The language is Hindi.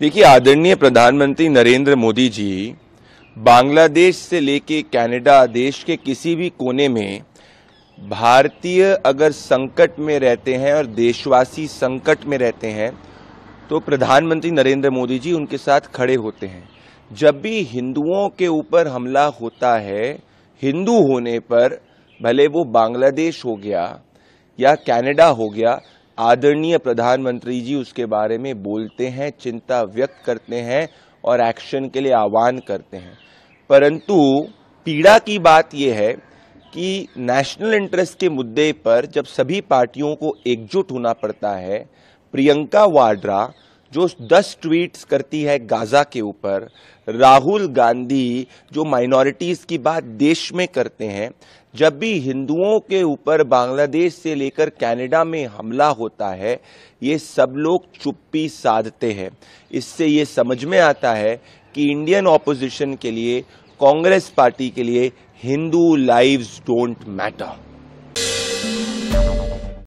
देखिए आदरणीय प्रधानमंत्री नरेंद्र मोदी जी बांग्लादेश से लेके कनाडा देश के किसी भी कोने में भारतीय अगर संकट में रहते हैं और देशवासी संकट में रहते हैं तो प्रधानमंत्री नरेंद्र मोदी जी उनके साथ खड़े होते हैं जब भी हिंदुओं के ऊपर हमला होता है हिंदू होने पर भले वो बांग्लादेश हो गया या कनाडा हो गया आदरणीय प्रधानमंत्री जी उसके बारे में बोलते हैं चिंता व्यक्त करते हैं और एक्शन के लिए आह्वान करते हैं परंतु पीड़ा की बात यह है कि नेशनल इंटरेस्ट के मुद्दे पर जब सभी पार्टियों को एकजुट होना पड़ता है प्रियंका वाड्रा जो दस ट्वीट्स करती है गाजा के ऊपर राहुल गांधी जो माइनॉरिटीज़ की बात देश में करते हैं जब भी हिंदुओं के ऊपर बांग्लादेश से लेकर कनाडा में हमला होता है ये सब लोग चुप्पी साधते हैं इससे ये समझ में आता है कि इंडियन ऑपोजिशन के लिए कांग्रेस पार्टी के लिए हिंदू लाइव्स डोंट मैटर